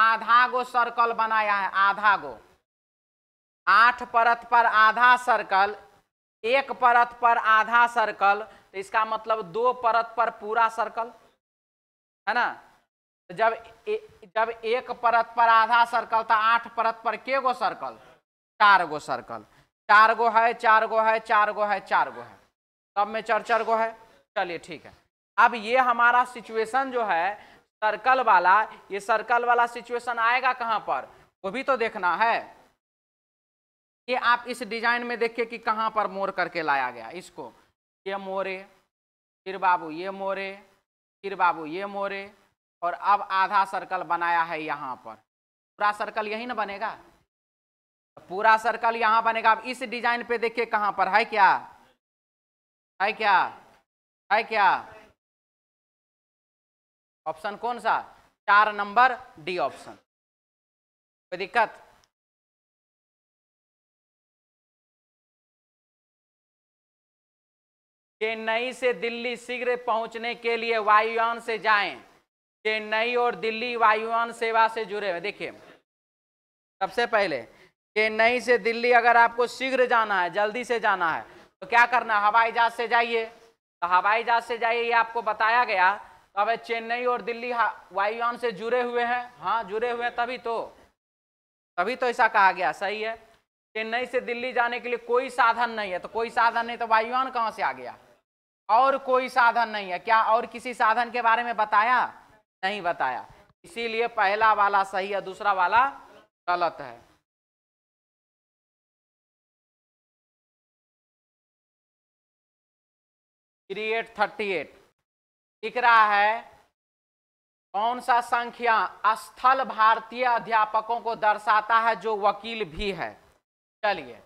[SPEAKER 1] आधा गो सर्कल बनाया है आधा गो आठ परत पर आधा सर्कल एक परत पर आधा सर्कल तो इसका मतलब दो परत पर पूरा सर्कल है ना तो जब ए, जब एक परत पर आधा सर्कल तो आठ परत पर के गो सर्कल चार गो सर्कल चार गो है चार गो है चार गो है चार गो है सब में चार चार गो है चलिए ठीक है अब ये हमारा सिचुएशन जो है सर्कल वाला ये सर्कल वाला सिचुएशन आएगा कहाँ पर वो भी तो देखना है ये आप इस डिजाइन में देखिए कि कहाँ पर मोर करके लाया गया इसको ये मोरे फिर बाबू ये मोरे फिर बाबू ये मोरे और अब आधा सर्कल बनाया है यहाँ पर पूरा सर्कल यही ना बनेगा पूरा सर्कल यहाँ बनेगा अब इस डिजाइन पे देखिए कहाँ पर है क्या है क्या है क्या ऑप्शन कौन सा
[SPEAKER 2] चार नंबर डी ऑप्शन कोई दिक्कत
[SPEAKER 1] चेन्नई से दिल्ली शीघ्र पहुंचने के लिए वायुयान से जाएं चेन्नई और दिल्ली वायुयान सेवा से जुड़े हुए देखिए सबसे पहले चेन्नई से दिल्ली अगर आपको शीघ्र जाना है जल्दी से जाना है तो क्या करना है हवाई जहाज से जाइए तो हवाई जहाज से जाइए ये आपको बताया गया तो अब चेन्नई और दिल्ली वायुयान से जुड़े हुए हैं हाँ जुड़े हुए हैं तभी तो तभी तो ऐसा कहा गया सही है चेन्नई से दिल्ली जाने के लिए कोई साधन नहीं है तो कोई साधन नहीं तो वायुयान कहाँ से आ गया और कोई साधन नहीं है क्या और किसी साधन के बारे में बताया नहीं बताया इसीलिए पहला वाला सही है दूसरा वाला गलत है एट थर्टी एट दिख रहा है कौन सा संख्या स्थल भारतीय अध्यापकों को दर्शाता है जो वकील भी है चलिए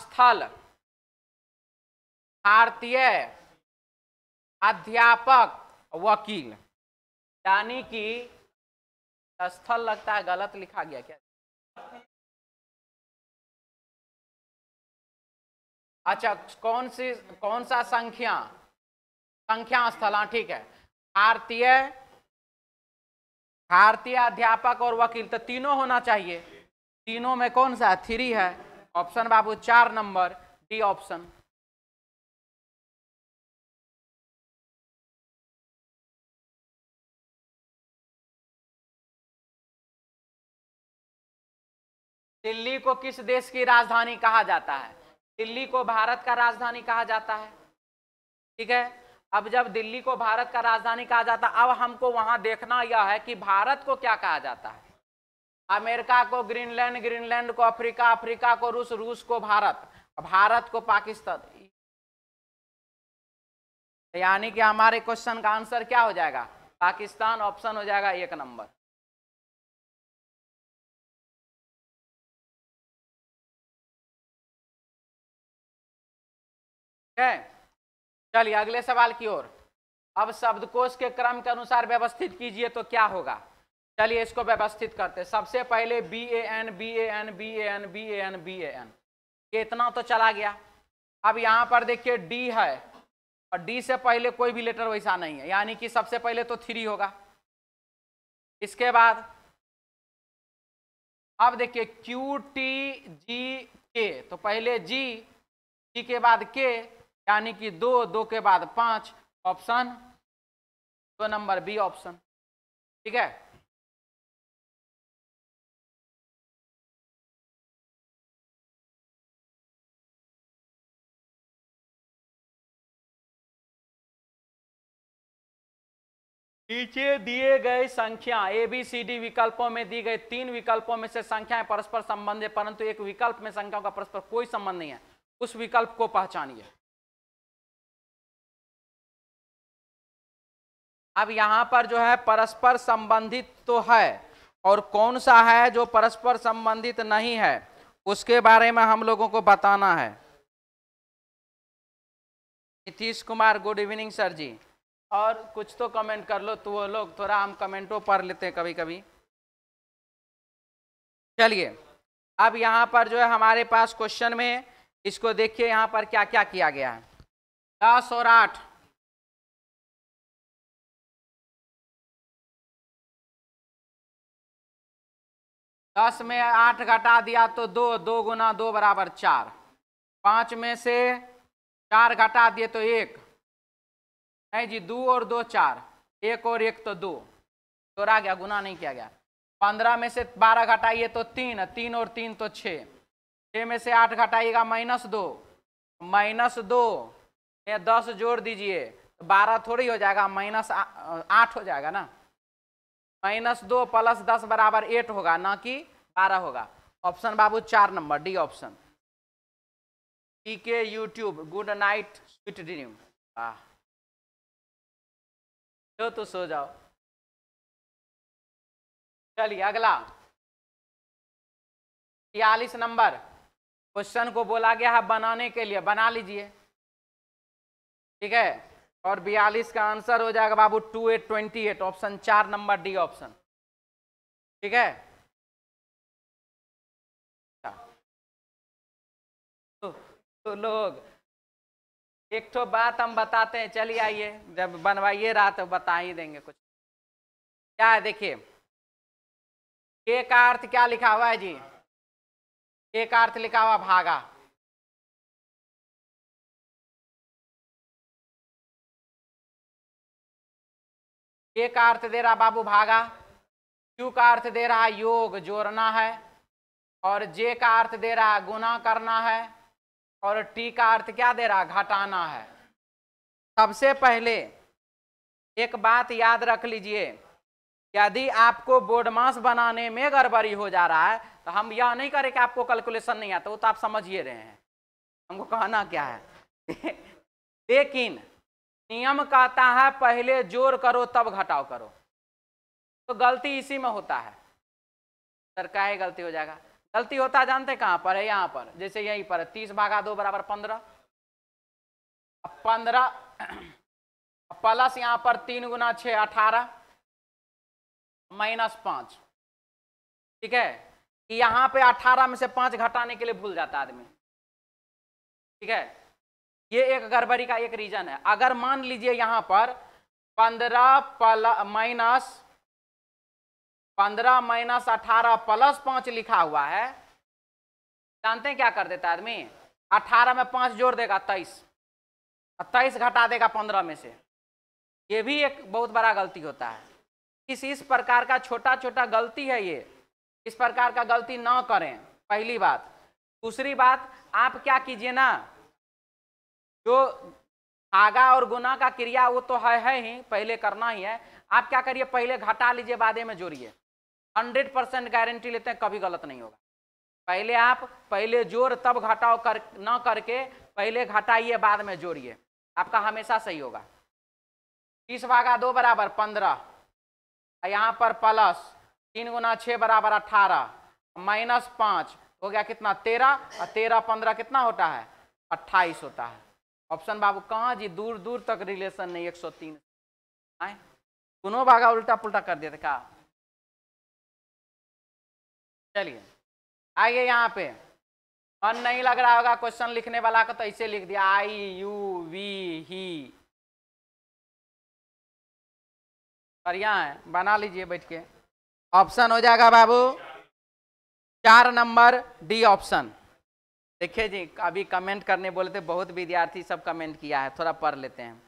[SPEAKER 1] स्थल भारतीय
[SPEAKER 2] अध्यापक वकील यानी कि स्थल लगता है गलत लिखा गया क्या अच्छा कौन सी कौन सा संख्या
[SPEAKER 1] संख्या स्थल हाँ ठीक है भारतीय भारतीय अध्यापक और वकील तो तीनों होना चाहिए तीनों में कौन सा थ्री है ऑप्शन बाबू चार नंबर डी ऑप्शन
[SPEAKER 2] दिल्ली को किस
[SPEAKER 1] देश की राजधानी कहा जाता है दिल्ली को भारत का राजधानी कहा जाता है ठीक है अब जब दिल्ली को भारत का राजधानी कहा जाता है अब हमको वहां देखना यह है कि भारत को क्या कहा जाता है अमेरिका को ग्रीनलैंड ग्रीनलैंड को अफ्रीका अफ्रीका को रूस रूस को भारत भारत को पाकिस्तान यानी कि हमारे क्वेश्चन का आंसर क्या हो जाएगा पाकिस्तान ऑप्शन हो जाएगा
[SPEAKER 2] एक नंबर है
[SPEAKER 1] चलिए अगले सवाल की ओर अब शब्दकोश के क्रम के अनुसार व्यवस्थित कीजिए तो क्या होगा चलिए इसको व्यवस्थित करते सबसे पहले B A N B A N B A N B A N B A N ये इतना तो चला गया अब यहाँ पर देखिए डी है और डी से पहले कोई भी लेटर वैसा नहीं है यानी कि सबसे पहले तो थ्री होगा इसके बाद अब देखिए क्यू टी जी के तो पहले जी जी के बाद के यानी कि दो दो के बाद पांच ऑप्शन दो नंबर बी ऑप्शन ठीक है नीचे दिए गए संख्या ए बी सी डी विकल्पों में दी गई तीन विकल्पों में से संख्याएं परस्पर संबंध है परंतु एक विकल्प में संख्याओं का परस्पर कोई संबंध नहीं है उस विकल्प को पहचानिए अब यहाँ पर जो है परस्पर संबंधित तो है और कौन सा है जो परस्पर संबंधित नहीं है उसके बारे में हम लोगों को बताना है Nitish Kumar good evening sir ji और कुछ तो कमेंट कर लो तो वो लोग थोड़ा हम कमेंटों पढ़ लेते हैं कभी कभी चलिए अब यहाँ पर जो है हमारे पास क्वेश्चन में इसको देखिए यहाँ पर क्या क्या किया गया है दस और आठ दस में आठ घटा दिया तो दो दो गुना दो बराबर चार पाँच में से चार घटा दिए तो एक नहीं जी दो और दो चार एक और एक तो दो तोड़ा गया गुना नहीं किया गया पंद्रह में से बारह घटाइए तो तीन तीन और तीन तो छः छः में से आठ घटाइएगा माइनस दो माइनस दो दस जोड़ दीजिए बारह थोड़ी हो जाएगा माइनस आठ हो जाएगा ना माइनस दो प्लस दस बराबर एट होगा ना कि बारह होगा ऑप्शन बाबू चार number D option P K YouTube good night sweet dream
[SPEAKER 2] तो, तो सो जाओ चलिए अगला छियालीस नंबर
[SPEAKER 1] क्वेश्चन को बोला गया है बनाने के लिए बना लीजिए ठीक है और बयालीस का आंसर हो जाएगा बाबू two eight twenty eight option चार नंबर डी ऑप्शन ठीक है तो, तो लोग एक तो बात हम बताते हैं चलिए आइए जब बनवाइए रहा तो बता ही देंगे कुछ क्या है देखिए के का अर्थ क्या लिखा हुआ है जी के का
[SPEAKER 2] अर्थ लिखा हुआ भागा
[SPEAKER 1] के का अर्थ दे रहा बाबू भागा क्यू का अर्थ दे रहा योग जोड़ना है और जे का अर्थ दे रहा गुना करना है और टी का अर्थ क्या दे रहा घटाना है सबसे पहले एक बात याद रख लीजिए यदि आपको बोडमास बनाने में गड़बड़ी हो जा रहा है तो हम यह नहीं करें कि आपको कैलकुलेशन नहीं आता वो तो आप समझिए रहे हैं हमको कहना क्या है [laughs] लेकिन नियम कहता है पहले जोर करो तब घटाओ करो तो गलती इसी में होता है सर का ही गलती हो जाएगा गलती होता जानते कहाँ पर है यहाँ पर जैसे यहीं पर तीस भागा दो बराबर पंद्रह पंद्रह [clears throat] प्लस यहाँ पर तीन गुना छ अठारह माइनस पाँच ठीक है कि यहाँ पे अठारह में से पाँच घटाने के लिए भूल जाता आदमी ठीक है ये एक गड़बड़ी का एक रीजन है अगर मान लीजिए यहाँ पर पंद्रह प्लस माइनस पंद्रह माइनस अठारह प्लस पाँच लिखा हुआ है जानते हैं क्या कर देता आदमी अठारह में पाँच जोड़ देगा तेईस तेईस घटा देगा पंद्रह में से ये भी एक बहुत बड़ा गलती होता है इस इस प्रकार का छोटा छोटा गलती है ये इस प्रकार का गलती ना करें पहली बात दूसरी बात आप क्या कीजिए ना तो आगा और गुना का क्रिया वो तो है है ही पहले करना ही है आप क्या करिए पहले घटा लीजिए बादे में जोड़िए हंड्रेड परसेंट गारंटी लेते हैं कभी गलत नहीं होगा पहले आप पहले जोड़ तब घटाओ कर न करके पहले घटाइए बाद में जोड़िए आपका हमेशा सही होगा तीस भागा दो बराबर पंद्रह यहाँ पर प्लस तीन गुना छः बराबर अट्ठारह माइनस पाँच हो गया कितना तेरह और तेरह पंद्रह कितना होता है अट्ठाईस होता है ऑप्शन बाबू कहाँ जी दूर दूर तक रिलेशन नहीं एक सौ तीन आए कोनो भागा उल्टा पुल्टा कर दिया था चलिए आइए यहाँ पे मन नहीं लग रहा होगा क्वेश्चन लिखने वाला का तो ऐसे लिख दिया आई यू वी ही और यहाँ है बना लीजिए बैठ के ऑप्शन हो जाएगा बाबू चार नंबर डी ऑप्शन देखिए जी अभी कमेंट करने बोले थे बहुत विद्यार्थी सब कमेंट किया है थोड़ा पढ़ लेते हैं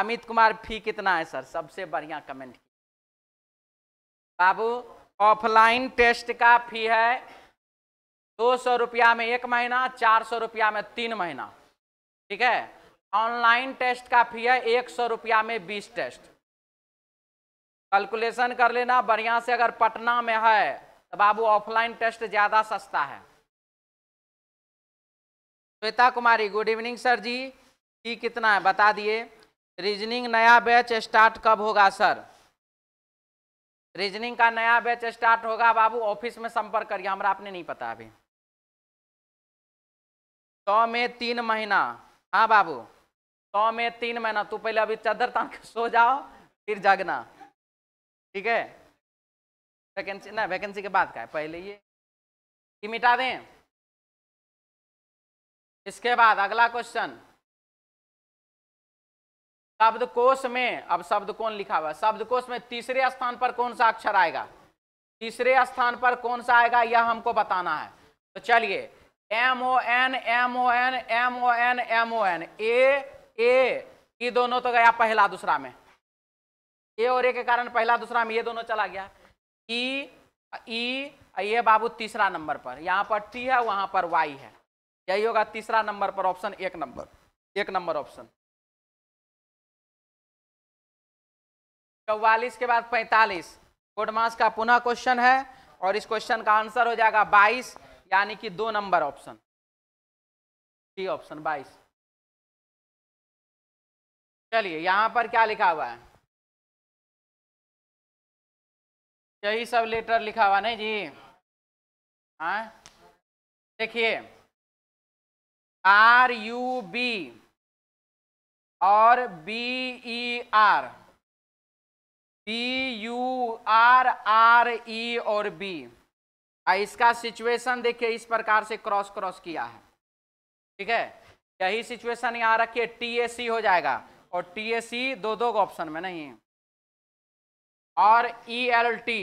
[SPEAKER 1] अमित कुमार फी कितना है सर सबसे बढ़िया कमेंट बाबू ऑफलाइन टेस्ट का फी है दो सौ रुपया में एक महीना चार सौ रुपया में तीन महीना ठीक है ऑनलाइन टेस्ट का फी है एक सौ रुपया में बीस टेस्ट कैलकुलेशन कर लेना बढ़िया से अगर पटना में है तो बाबू ऑफलाइन टेस्ट ज़्यादा सस्ता है Shweta Kumari good evening sir ji की कितना है बता दिए रीजनिंग नया बैच स्टार्ट कब होगा सर रीजनिंग का नया बैच स्टार्ट होगा बाबू ऑफिस में संपर्क करिए हमारा आपने नहीं पता अभी सौ तो में तीन महीना हाँ बाबू सौ तो में तीन महीना तू पहले अभी चादर तान के सो जाओ फिर जागना ठीक है वैकेंसी ना वैकेंसी के बाद का है पहले ये मिटा दें इसके बाद अगला क्वेश्चन शब्दकोश में अब शब्दकोण लिखा हुआ शब्दकोश में तीसरे स्थान पर कौन सा अक्षर आएगा तीसरे स्थान पर कौन सा आएगा यह हमको बताना है तो चलिए M O N M O N M O N M O N A A ये दोनों तो गया पहला दूसरा में ए और ए के कारण पहला दूसरा में ये दोनों चला गया ई e, ई e, ये बाबू तीसरा नंबर पर यहाँ पर टी है वहाँ पर वाई है यही होगा तीसरा नंबर पर ऑप्शन एक नंबर एक नंबर ऑप्शन चौवालीस के बाद पैंतालीस कोडमास का पुनः क्वेश्चन है और इस क्वेश्चन का आंसर हो जाएगा बाईस यानी कि दो नंबर ऑप्शन टी ऑप्शन बाईस
[SPEAKER 2] चलिए यहां पर क्या लिखा हुआ है यही सब लेटर लिखा हुआ नहीं जी हाँ देखिए आर यू बी और
[SPEAKER 1] B E R B U R R E और बी इसका सिचुएशन देखिए इस प्रकार से क्रॉस क्रॉस किया है ठीक है यही सिचुएशन यहाँ रखिए टी ए सी हो जाएगा और टी ए सी दो दो ऑप्शन में नहीं और E L T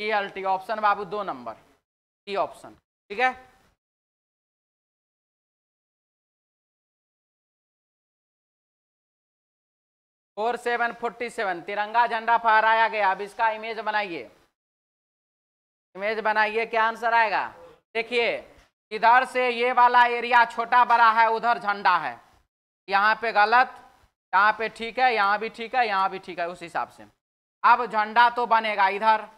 [SPEAKER 1] E L T option बाबू दो नंबर ई ऑप्शन ठीक है फोर सेवन फोर्टी सेवन तिरंगा झंडा फहराया गया अब इसका इमेज बनाइए इमेज बनाइए क्या आंसर आएगा देखिए इधर से ये वाला एरिया छोटा बड़ा है उधर झंडा है यहाँ पे गलत यहाँ पे ठीक है यहाँ भी ठीक है यहाँ भी ठीक है उस हिसाब से अब झंडा तो बनेगा इधर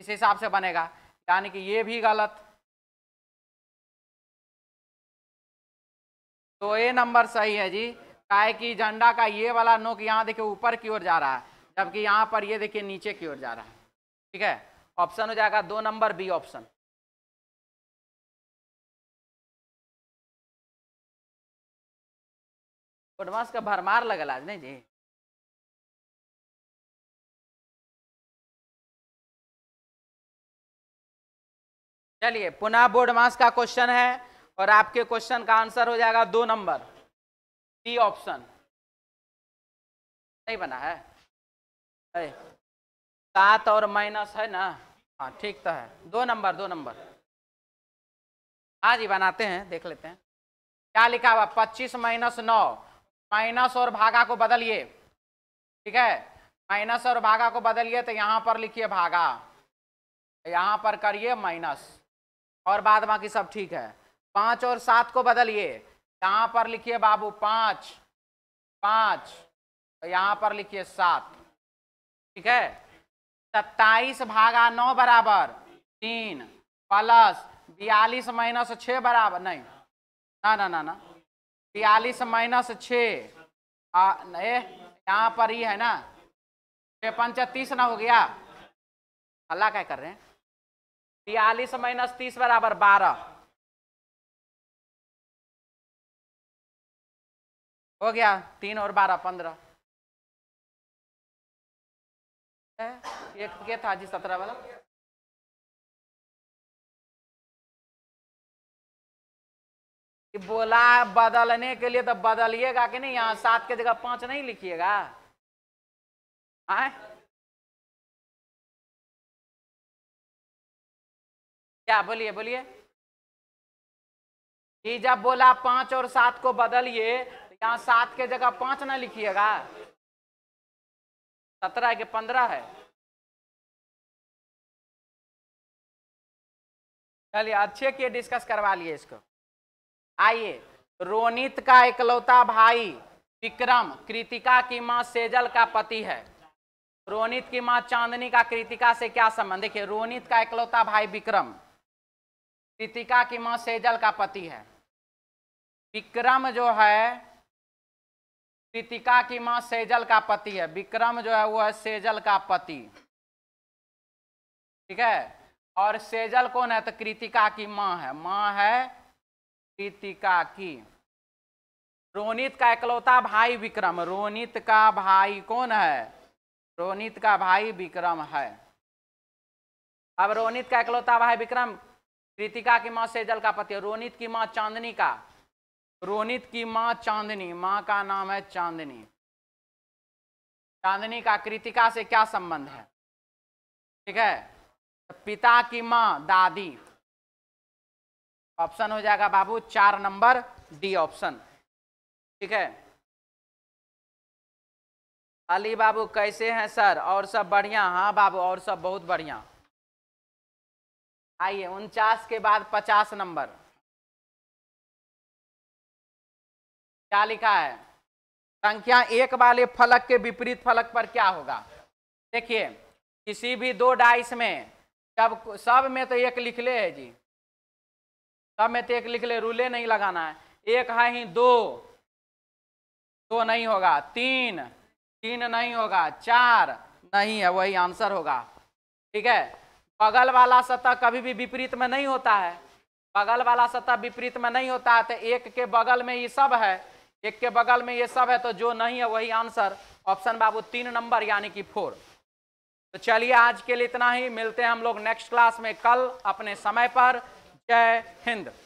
[SPEAKER 1] इस हिसाब से बनेगा यानी कि ये भी गलत तो ए नंबर सही है जी काय की झंडा का ये वाला नोक यहाँ देखिए ऊपर की ओर जा रहा है जबकि यहाँ पर ये देखिए नीचे की ओर जा रहा है ठीक है ऑप्शन हो जाएगा दो नंबर बी ऑप्शन
[SPEAKER 2] फुटमास का भरमार लगल आज नहीं जी चलिए
[SPEAKER 1] पुनः बोर्ड मास का क्वेश्चन है और आपके क्वेश्चन का आंसर हो जाएगा दो नंबर बी ऑप्शन नहीं बना है सात और माइनस है ना हाँ ठीक तो है दो नंबर दो नंबर हाँ जी बनाते हैं देख लेते हैं क्या लिखा हुआ पच्चीस माइनस नौ माइनस और भागा को बदलिए ठीक है माइनस और भागा को बदलिए तो यहाँ पर लिखिए भागा यहाँ पर करिए माइनस और बाद बाकी सब ठीक है पाँच और सात को बदलिए यहां पर लिखिए बाबू पांच पांच और तो यहां पर लिखिए सात ठीक है सत्ताईस भागा नौ बराबर तीन प्लस बयालीस माइनस छ बराबर नहीं ना ना ना ना बयालीस माइनस छ यहाँ पर ही है ना छः पंच तीस ना हो गया हल्ला क्या कर रहे हैं बयालीस माइनस तीस
[SPEAKER 2] बराबर बारह हो गया तीन और बारह पंद्रह एक क्या था जी सत्रह वाला कि बोला बदलने के लिए तो बदलिएगा कि नहीं यहाँ सात के जगह पांच नहीं लिखिएगा क्या बोलिए
[SPEAKER 1] बोलिए कि जब बोला पांच और सात को बदलिए यहाँ सात के जगह पांच ना लिखिएगा सत्रह के पंद्रह
[SPEAKER 2] है चलिए
[SPEAKER 1] अच्छे के डिस्कस करवा लिए इसको आइए रोनित का इकलौता भाई विक्रम कृतिका की माँ सेजल का पति है रोनित की माँ चांदनी का कृतिका से क्या संबंध देखिए रोनित का इकलौता भाई विक्रम कृतिका की माँ सेजल का पति है विक्रम जो है कृतिका की माँ सेजल का पति है विक्रम जो है वो है सेजल का पति ठीक है और सेजल कौन है तो कृतिका की माँ है माँ है कृतिका की रोनित का इकलौता भाई विक्रम रोनित का भाई कौन है रोनित का भाई विक्रम है अब रोनित का इकलौता भाई विक्रम कृतिका की माँ सेजल का पति रोनित की माँ चांदनी का रोनित की माँ चांदनी माँ का नाम है चांदनी चांदनी का कृतिका से क्या संबंध है ठीक है पिता की माँ दादी ऑप्शन हो जाएगा बाबू चार नंबर डी ऑप्शन ठीक है अली बाबू कैसे हैं सर और सब बढ़िया हाँ बाबू और सब बहुत बढ़िया आइए उनचास के बाद पचास नंबर क्या लिखा है संख्या एक वाले फलक के विपरीत फलक पर क्या होगा देखिए किसी भी दो डाइस में जब सब में तो एक लिख ले है जी सब में तो एक लिख ले रूले नहीं लगाना है एक है ही दो दो नहीं होगा तीन तीन नहीं होगा चार नहीं है वही आंसर होगा ठीक है बगल वाला सतह कभी भी विपरीत में नहीं होता है बगल वाला सतह विपरीत में नहीं होता है तो एक के बगल में ये सब है एक के बगल में ये सब है तो जो नहीं है वही आंसर ऑप्शन बाबू तीन नंबर यानी कि फोर तो चलिए आज के लिए इतना ही मिलते हैं हम लोग नेक्स्ट क्लास में कल अपने समय पर जय हिंद